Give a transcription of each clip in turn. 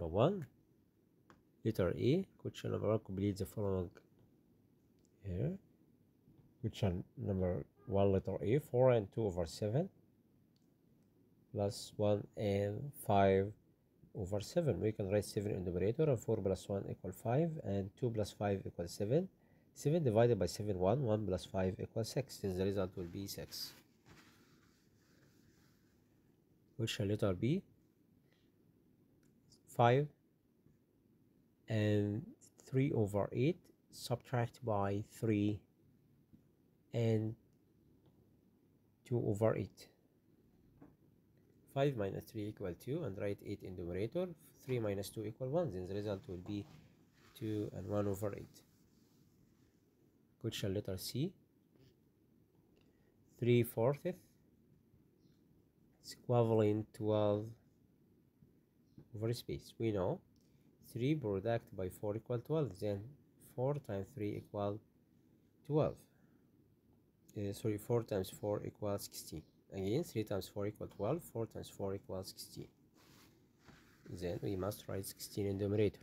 Number 1. Letter A. Question number 1. Complete the following here. Question number 1. Letter A. 4 and 2 over 7. Plus 1 and 5 over 7. We can write 7 in numerator and 4 plus 1 equal 5 and 2 plus 5 equals 7. 7 divided by 7 1. 1 plus 5 equals 6. Since the result will be 6. Which letter B? 5 and 3 over 8 subtract by 3 and 2 over 8 5 minus 3 equal 2 and write 8 in numerator 3 minus 2 equal 1 then the result will be 2 and 1 over 8 question letter C 3 fourths is equivalent 12 over space. We know 3 product by 4 equal 12. Then 4 times 3 equal 12. Uh, sorry, 4 times 4 equals 16. Again, 3 times 4 equal 12. 4 times 4 equals 16. Then we must write 16 in the numerator.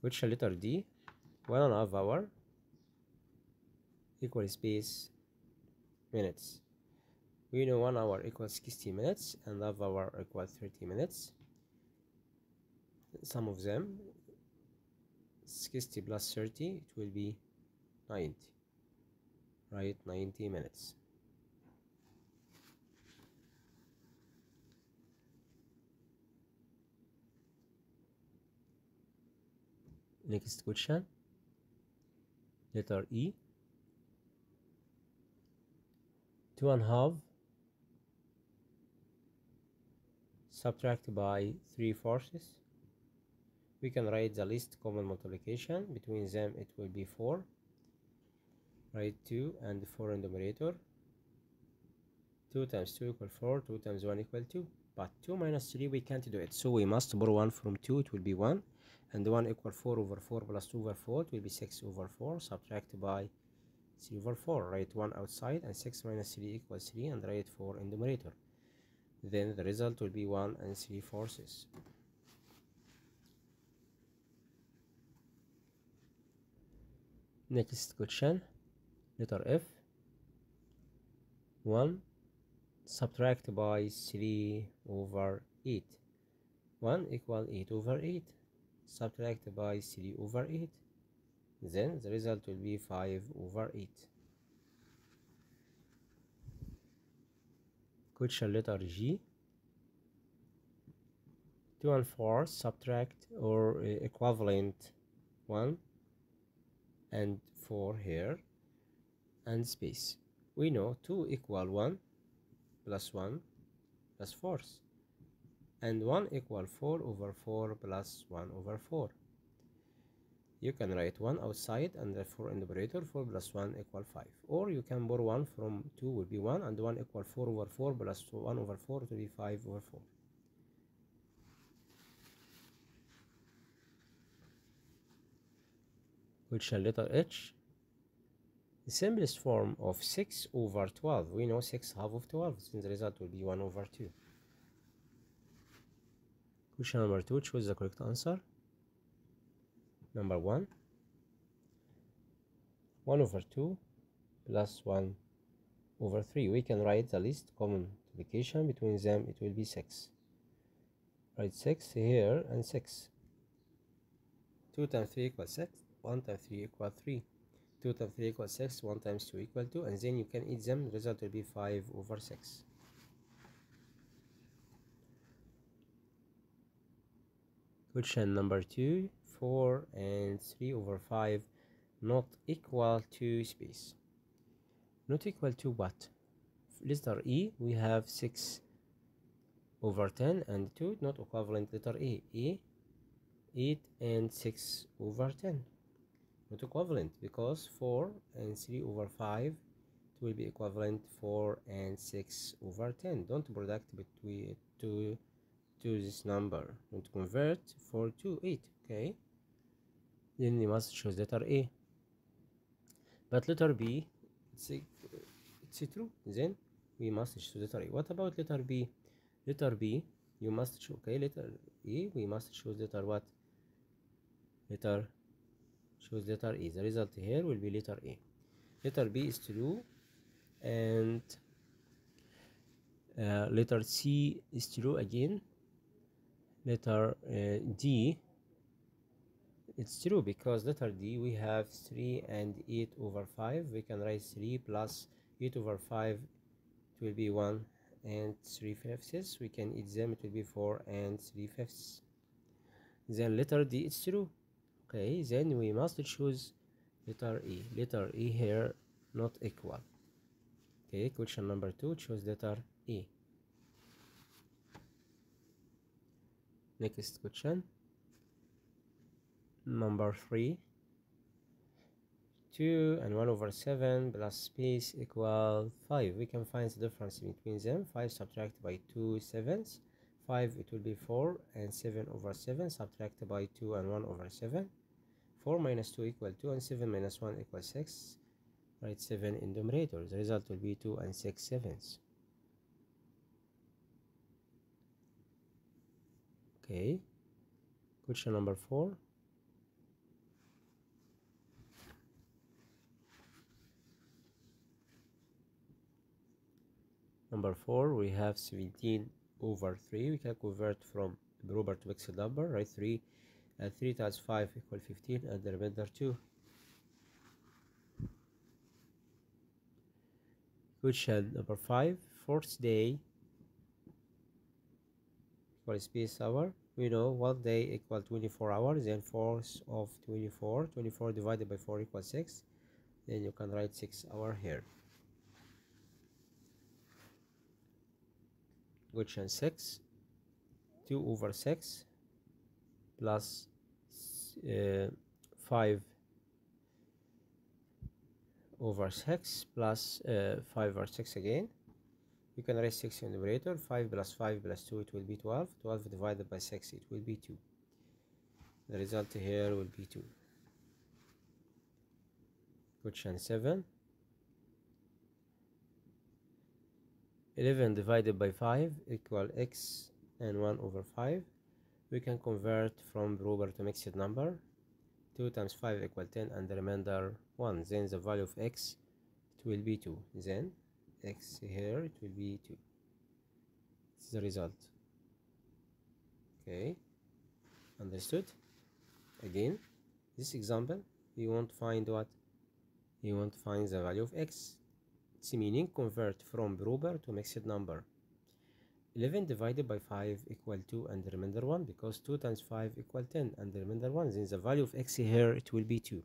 Which letter D? One and a half hour equal space minutes. We know one hour equals 60 minutes and half hour equals 30 minutes. Some of them 60 plus 30 it will be 90 right 90 minutes next question letter E two and a half subtract by three forces we can write the least common multiplication between them it will be 4 write 2 and 4 in numerator 2 times 2 equal 4 2 times 1 equal 2 but 2 minus 3 we can't do it so we must borrow 1 from 2 it will be 1 and 1 equal 4 over 4 plus 2 over 4 it will be 6 over 4 subtract by 3 over 4 write 1 outside and 6 minus 3 equals 3 and write 4 in numerator then the result will be 1 and 3 fourths next question letter F 1 subtract by 3 over 8 1 equal 8 over 8 subtract by 3 over 8 then the result will be 5 over 8 question letter G 2 and 4 subtract or uh, equivalent 1 and 4 here and space we know 2 equal 1 plus 1 plus 4 and 1 equal 4 over 4 plus 1 over 4 you can write 1 outside and therefore in the operator 4 plus 1 equal 5 or you can borrow 1 from 2 will be 1 and 1 equal 4 over 4 plus 1 over 4 to be 5 over 4 which the letter H the simplest form of 6 over 12 we know 6 half of 12 since the result will be 1 over 2 question number 2 choose the correct answer number 1 1 over 2 plus 1 over 3 we can write the least common multiplication between them it will be 6 write 6 here and 6 2 times 3 equals 6 1 times 3 equals 3 2 times 3 equals 6 1 times 2 equal 2 and then you can eat them the result will be 5 over 6 question number 2 4 and 3 over 5 not equal to space not equal to what letter E we have 6 over 10 and 2 not equivalent letter E. E, 8 and 6 over 10 not equivalent because 4 and 3 over 5 it will be equivalent 4 and 6 over 10 don't product between two to this number don't convert 4 to 8 okay then you must choose letter a but letter b it's, a, it's a true then we must choose letter a what about letter b letter b you must choose okay letter a we must choose letter what letter choose letter E the result here will be letter A letter B is true and uh, letter C is true again letter uh, D it's true because letter D we have 3 and 8 over 5 we can write 3 plus 8 over 5 it will be 1 and 3 fifths we can eat them it will be 4 and 3 fifths then letter D it's true okay then we must choose letter e letter e here not equal okay question number two choose letter e next question number three 2 and 1 over 7 plus space equal 5 we can find the difference between them 5 subtract by 2 sevenths 5 it will be 4 and 7 over 7 subtract by 2 and 1 over 7 4 minus 2 equal 2 and 7 minus 1 equals 6 write 7 in numerator the result will be 2 and 6 sevenths okay question number 4 Number 4, we have 17 over 3. We can convert from proper to pixel number, right? 3 and uh, 3 times 5 equal 15 and the remainder 2 question number 5 fourth day for space hour we know one day equal 24 hours then fourth of 24 24 divided by 4 equals 6 then you can write 6 hour here question 6 2 over 6 plus uh, 5 over 6 plus, uh, 5 over 6 again you can raise 6 in the numerator 5 plus 5 plus 2 it will be 12 12 divided by 6 it will be 2 the result here will be 2 question 7 11 divided by 5 equal x and 1 over 5 we can convert from proper to mixed number 2 times 5 equal 10 and the remainder 1 then the value of x it will be 2 then x here it will be 2 This is the result okay understood again this example you want to find what you want to find the value of x it's meaning convert from proper to mixed number 11 divided by 5 equal 2 and the remainder 1 because 2 times 5 equal 10 and the remainder 1 since the value of x here it will be 2